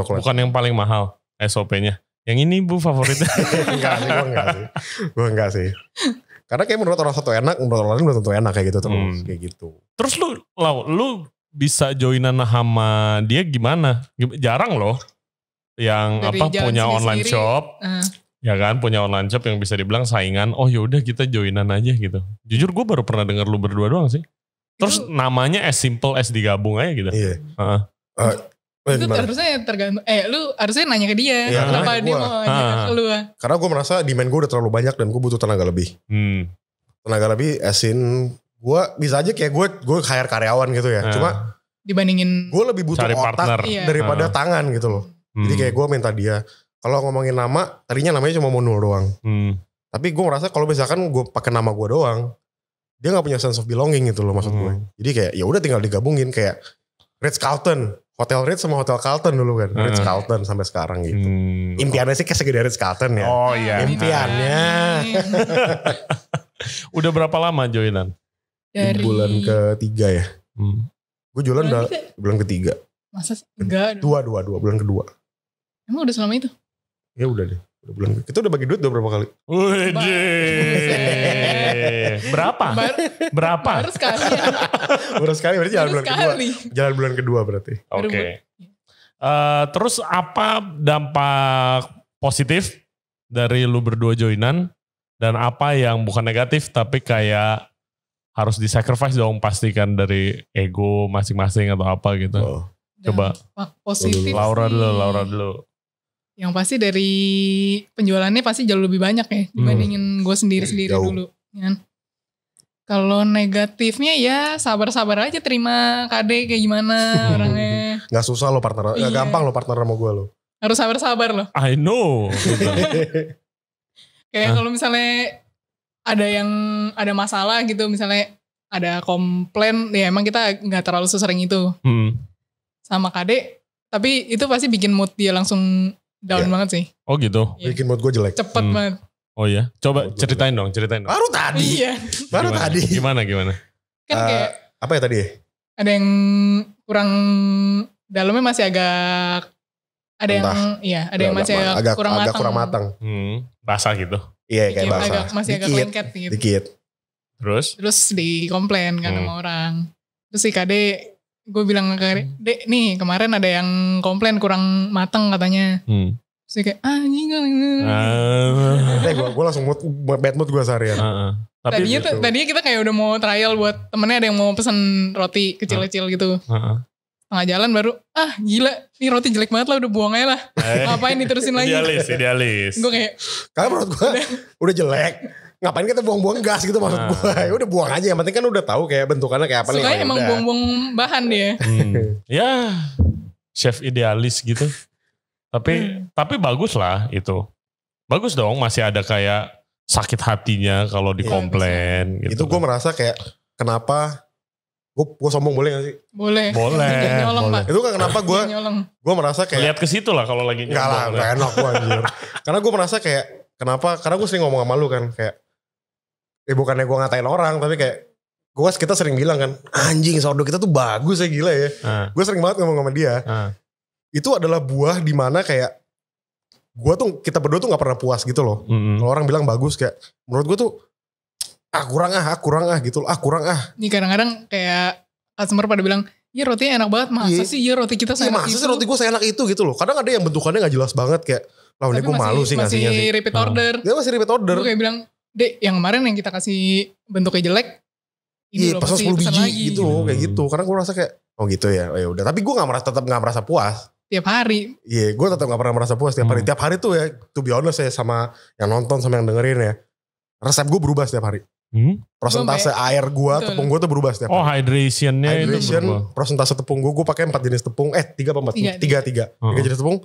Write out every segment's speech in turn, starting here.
Coklat. Bukan yang paling mahal SOP-nya. Yang ini bu favoritnya? enggak sih, gue enggak sih. Gue enggak sih. Karena kayak menurut orang satu enak, menurut orang lain menurut tentu enak kayak gitu terus hmm. kayak gitu. Terus lu, lu, lu bisa joinan sama dia gimana? Jarang loh yang Dari apa punya online shop. Uh. Ya kan punya online shop yang bisa dibilang saingan. Oh yaudah kita joinan aja gitu. Jujur gue baru pernah denger lu berdua doang sih. Terus namanya as simple as digabung aja gitu. Iya. Uh -uh. Uh, itu harusnya tergantung eh lu harusnya nanya ke dia ya, kenapa dia gua. mau nanya ke lu ah. karena gue merasa demand gue udah terlalu banyak dan gue butuh tenaga lebih hmm. tenaga lebih asin gue bisa aja kayak gue gue hire karyawan gitu ya hmm. cuma dibandingin gue lebih butuh otak partner. Iya. daripada hmm. tangan gitu loh hmm. jadi kayak gue minta dia kalau ngomongin nama tadinya namanya cuma Monul doang hmm. tapi gue merasa kalau misalkan gue pakai nama gue doang dia nggak punya sense of belonging gitu loh maksud hmm. gue jadi kayak ya udah tinggal digabungin kayak Red Carlton Hotel Ritz sama Hotel Carlton dulu kan. Ritz Carlton sampai sekarang gitu. Hmm. Impiannya sih kayak segede Ritz Carlton ya. Oh iya. Impiannya. Udah berapa lama joinan? Dari... Bulan ketiga ya. Hmm. Gue jualan udah tiga. bulan ketiga. Masa sih? Enggak. Dua, dua, dua. Bulan kedua. Emang udah selama itu? Ya udah deh itu kita udah bagi duit udah berapa kali Wede. berapa berapa baru sekali ya. baru sekali berarti jalan bulan kedua jalan bulan kedua berarti oke eh, terus apa dampak positif dari lu berdua joinan dan apa yang bukan negatif tapi kayak harus di sacrifice dong pastikan dari ego masing-masing atau apa gitu oh. coba positif Laura dulu Laura dulu yang pasti dari penjualannya pasti jauh lebih banyak ya hmm. dibandingin hmm. gue sendiri-sendiri jauh. dulu ya kan kalau negatifnya ya sabar-sabar aja terima KD kayak gimana orangnya nggak susah lo partner iya. gampang lo partner sama gue lo harus sabar-sabar lo I know kayak kalau misalnya ada yang ada masalah gitu misalnya ada komplain ya emang kita nggak terlalu sesering itu hmm. sama KD tapi itu pasti bikin mood dia langsung Down yeah. banget sih. Oh gitu. Yeah. Bikin mood gue jelek. Cepet hmm. banget. Oh iya, coba mood ceritain dong, ceritain dong. Baru tadi. Iya. Baru gimana, tadi. Gimana gimana? Kan eh, kayak uh, apa ya tadi? Ada yang kurang dalamnya masih agak ada Entah. yang iya, ada yang masih agak, agak kurang agak matang. kurang matang. Hmm, basah gitu. Iya, kayak basah. Agak, masih dikit, agak lengket gitu. Dikit. Terus? Terus di komplain kan hmm. sama orang. Terus si Kade gue bilang ke hmm. dek nih kemarin ada yang komplain kurang mateng katanya hmm. terus kayak ah nyinggung uh. Gitu. Ah. eh gue langsung mood bad mood gue seharian uh -uh. Tapi tadinya, gitu. tadinya kita kayak udah mau trial buat temennya ada yang mau pesen roti kecil-kecil gitu uh -uh. tengah jalan baru ah gila nih roti jelek banget lah udah buang aja lah eh. ngapain diterusin lagi idealis idealis gue kayak karena menurut gue udah jelek ngapain kita buang-buang gas gitu maksud nah. gue ya udah buang aja yang penting kan udah tahu kayak bentukannya kayak apa Sukanya nih ya emang buang-buang bahan dia hmm. ya chef idealis gitu tapi hmm. tapi bagus lah itu bagus dong masih ada kayak sakit hatinya kalau iya, dikomplain ya, gitu itu gue merasa kayak kenapa gue gue sombong boleh gak sih? Boleh. Boleh. nyolong, boleh. Pak. Itu kan kenapa gue gue merasa kayak lihat ke situ lah kalau lagi nggak lah, gak enak gue anjir. karena gue merasa kayak kenapa? Karena gue sering ngomong sama lu kan kayak ya bukannya gue ngatain orang tapi kayak gue kita sering bilang kan anjing sordo kita tuh bagus ya gila ya uh. Ah. gue sering banget ngomong sama dia uh. itu adalah buah dimana kayak gue tuh kita berdua tuh nggak pernah puas gitu loh mm -hmm. kalau orang bilang bagus kayak menurut gue tuh ah kurang ah, ah, kurang ah gitu loh ah kurang ah ini kadang-kadang kayak customer pada bilang Iya roti enak banget masa yeah. sih ya roti kita sih ya, masa sih roti gue enak itu gitu loh. Kadang ada yang bentukannya nggak jelas banget kayak lah ini gue malu sih ngasihnya sih. Iya, masih repeat order. Dia masih repeat order. Gue kayak bilang Dek, yang kemarin yang kita kasih bentuknya jelek, ini iya, pas 10 biji lagi. gitu, hmm. kayak gitu. Karena gue rasa kayak, oh gitu ya, oh, ya udah. Tapi gue nggak merasa tetap nggak merasa puas. Tiap hari. Iya, yeah, gue tetap nggak pernah merasa puas tiap hmm. hari. Tiap hari tuh ya, to be honest ya sama yang nonton sama yang dengerin ya, resep gue berubah setiap hari. Hmm? Prosentase Bum, air gue, tepung gue tuh berubah setiap oh, hari. Oh hydrationnya Hydration, itu berubah. Prosentase tepung gue, gue pakai empat jenis tepung. Eh tiga apa empat? Tiga tiga tiga, tiga, 3 jenis tepung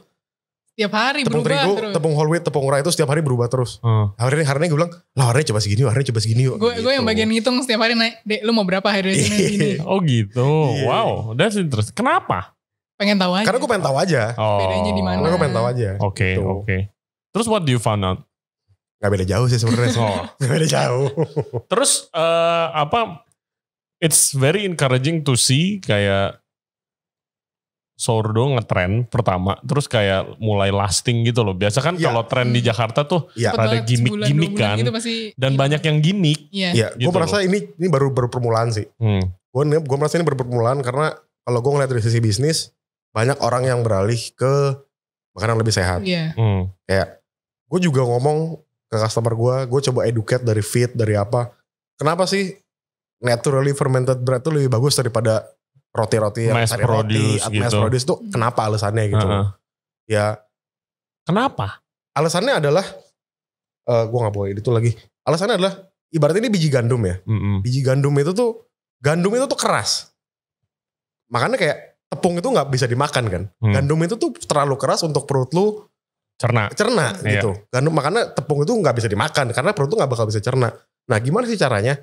tiap hari tepung berubah terigu, terus. Tepung whole wheat, tepung urat itu setiap hari berubah terus. Hmm. Hari ini, hari ini gue bilang, lah ini coba segini, ini coba segini. Gue gitu. gue yang bagian ngitung setiap hari naik, dek lu mau berapa hari ini? Oh gitu, yeah. wow, that's interesting. Kenapa? Pengen tahu aja. Karena gue pengen tahu aja. Oh. Bedanya di mana? Karena gue pengen tahu aja. Oke, okay, gitu. oke. Okay. Terus what do you found out? Gak beda jauh sih sebenarnya. oh. Gak beda jauh. Terus uh, apa? It's very encouraging to see kayak sourdough ngetrend pertama terus kayak mulai lasting gitu loh biasa kan ya. kalau tren di hmm. Jakarta tuh ya. ada gimmick-gimmick kan gitu pasti, dan iya. banyak yang gimmick ya, ya. Gitu gue merasa ini ini baru baru permulaan sih hmm. gue gue merasa ini baru permulaan karena kalau gue ngeliat dari sisi bisnis banyak orang yang beralih ke makanan lebih sehat yeah. hmm. kayak gue juga ngomong ke customer gue gue coba educate dari fit dari apa kenapa sih naturally fermented bread tuh lebih bagus daripada roti-roti yang mass produce, roti, gitu. mass produce tuh kenapa alasannya gitu. Uh -huh. Ya. Kenapa? Alasannya adalah uh, gua nggak boleh itu lagi. Alasannya adalah ibaratnya ini biji gandum ya. Mm -hmm. Biji gandum itu tuh gandum itu tuh keras. Makanya kayak tepung itu nggak bisa dimakan kan. Mm. Gandum itu tuh terlalu keras untuk perut lu cerna. Cerna mm, gitu. Iya. Gandum makanya tepung itu nggak bisa dimakan karena perut lu nggak bakal bisa cerna. Nah, gimana sih caranya?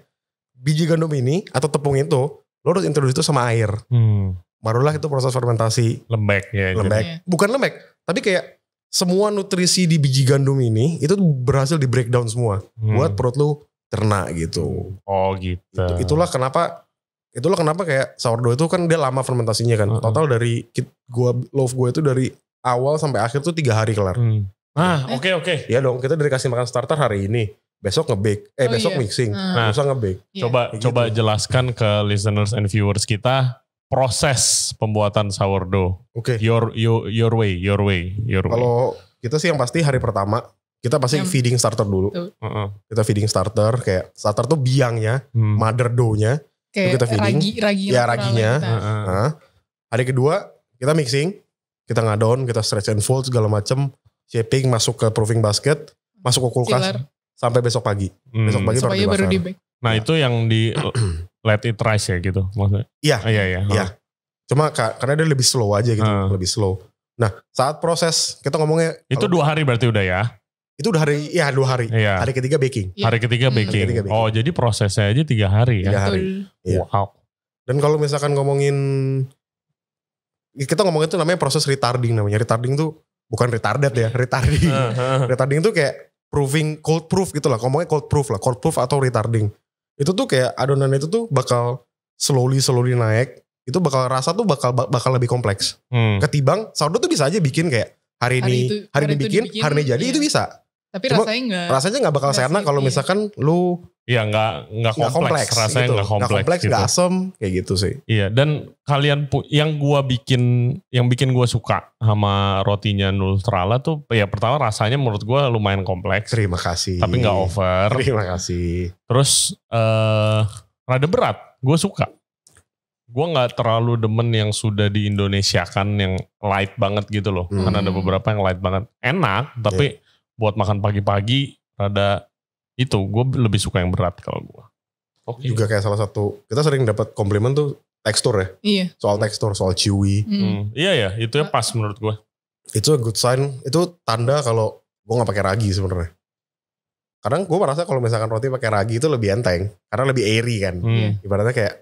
Biji gandum ini atau tepung itu lo harus introduce itu sama air. Hmm. Barulah itu proses fermentasi. Lembek ya. Lembek. Jadi. Iya. Bukan lembek, tapi kayak semua nutrisi di biji gandum ini itu berhasil di breakdown semua hmm. buat perut lu cerna gitu. Oh gitu. Itu, itulah kenapa itulah kenapa kayak sourdough itu kan dia lama fermentasinya kan. uh Total dari gua loaf gue itu dari awal sampai akhir tuh tiga hari kelar. Hmm. Iya. Ah, oke okay, oke. Okay. Ya dong, kita dari kasih makan starter hari ini besok ngebake eh oh, besok iya. mixing nah, besok ngebake nah, iya. coba gitu. coba jelaskan ke listeners and viewers kita proses pembuatan sourdough oke okay. your, your your way your way your way kalau kita sih yang pasti hari pertama kita pasti yang, feeding starter dulu uh-uh. kita feeding starter kayak starter tuh biangnya hmm. mother doughnya kayak kita feeding ragi, ragi ya raginya uh-uh. nah, hari kedua kita mixing kita ngadon kita stretch and fold segala macem shaping masuk ke proofing basket masuk ke kulkas Chiller sampai besok pagi. Hmm. Besok pagi baru, baru di bank. Nah, ya. itu yang di let it rise ya gitu maksudnya. Iya. Ah, iya, iya. Iya. Cuma karena dia lebih slow aja gitu, hmm. lebih slow. Nah, saat proses kita ngomongnya itu dua hari berarti udah ya. Itu udah hari, ya dua hari. Iya. Hari ketiga baking. Ya. Hari ketiga baking. Hari Oh, jadi prosesnya aja tiga hari ya. Tiga hari. Ya. Wow. Dan kalau misalkan ngomongin kita ngomongin itu namanya proses retarding namanya. Retarding tuh bukan retarded ya, iya. retarding. Uh, retarding tuh kayak proving cold proof gitu lah ngomongnya cold proof lah cold proof atau retarding itu tuh kayak adonan itu tuh bakal slowly slowly naik itu bakal rasa tuh bakal bakal lebih kompleks hmm. ketimbang sourdough tuh bisa aja bikin kayak hari ini hari, itu, hari, hari ini bikin, hari ini jadi iya. itu bisa tapi Cuma rasanya nggak rasanya enggak bakal seenak kalau iya. misalkan lu Iya nggak nggak kompleks, kompleks rasanya gitu. nggak gitu. kompleks, gak kompleks gitu. gak asem kayak gitu sih. Iya dan kalian yang gua bikin yang bikin gua suka sama rotinya Nutrala tuh ya pertama rasanya menurut gua lumayan kompleks. Terima kasih. Tapi nggak over. Terima kasih. Terus eh uh, rada berat, gua suka. Gua nggak terlalu demen yang sudah di Indonesia kan yang light banget gitu loh. Hmm. Karena ada hmm. beberapa yang light banget. Enak iya. tapi yeah. buat makan pagi-pagi rada itu gue lebih suka yang berat kalau gue okay. juga kayak salah satu kita sering dapat komplimen tuh tekstur ya iya. soal tekstur soal chewy hmm. hmm iya ya itu ya ah. pas menurut gue itu a good sign itu tanda kalau gue nggak pakai ragi sebenarnya kadang gue merasa kalau misalkan roti pakai ragi itu lebih enteng karena lebih airy kan hmm. Iya. ibaratnya kayak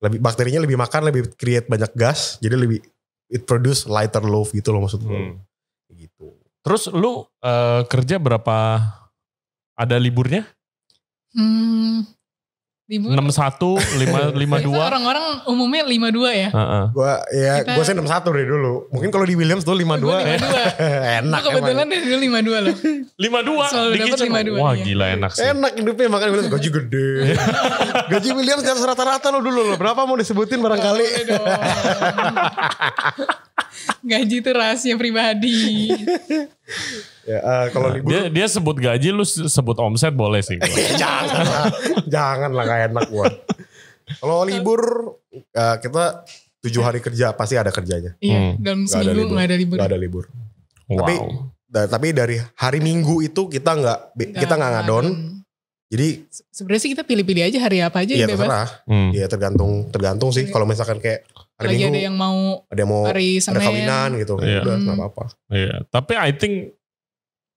lebih bakterinya lebih makan lebih create banyak gas jadi lebih it produce lighter loaf gitu loh maksud gue hmm. gitu terus lu uh, kerja berapa ada liburnya? Hmm, libur. 61, 5, 52. orang-orang umumnya 52 ya. Uh -uh. Gua ya Kita... gua sih 61 dari dulu. Mungkin kalau di Williams tuh 52. Gua 52. Ya. enak gua kebetulan emang. dari dulu 52 loh. 52. Selalu di dapat 52. Wah, iya. gila enak sih. Enak hidupnya makanya Williams gaji gede. gaji Williams kan rata-rata lo dulu loh. Berapa mau disebutin barangkali? gaji itu rahasia pribadi ya, uh, kalau libur dia, dia sebut gaji lu sebut omset boleh sih jangan lah jangan lah gak enak gua kalau libur uh, kita tujuh hari kerja pasti ada kerjanya iya hmm. dalam seminggu ada libur ada libur, gak ada libur. Wow. tapi da, tapi dari hari minggu itu kita nggak kita nggak ngadon jadi sebenarnya sih kita pilih-pilih aja hari apa aja iya, ya bebas. Hmm. Iya Hmm. tergantung tergantung sih. Kalau misalkan kayak hari lagi minggu, ada yang mau ada yang mau hari Senin. ada kawinan gitu yeah. udah hmm. apa-apa iya tapi I think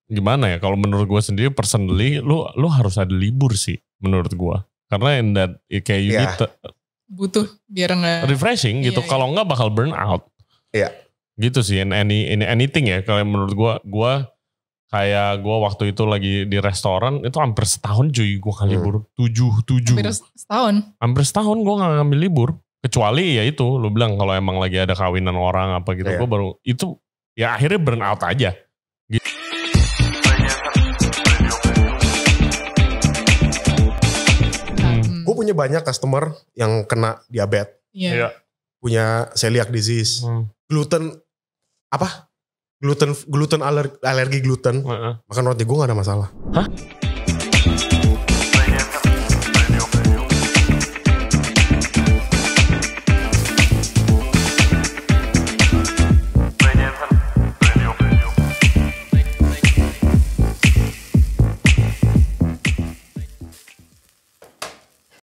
gimana ya kalau menurut gue sendiri personally lu lu harus ada libur sih menurut gue karena in that ya kayak you yeah. need butuh biar nggak refreshing iya, gitu yeah, kalau nggak bakal burn out iya yeah. gitu sih in any in anything ya kalau menurut gue gue kayak gue waktu itu lagi di restoran itu hampir setahun cuy gue kali hmm. libur hmm. tujuh tujuh hampir setahun hampir setahun gue nggak ngambil libur kecuali ya itu lu bilang kalau emang lagi ada kawinan orang apa gitu yeah. gue baru itu ya akhirnya burn out aja gitu. Hmm. gue punya banyak customer yang kena diabetes yeah. yeah. punya celiac disease hmm. gluten apa gluten gluten aler, alergi gluten uh -huh. makan roti gue gak ada masalah Huh?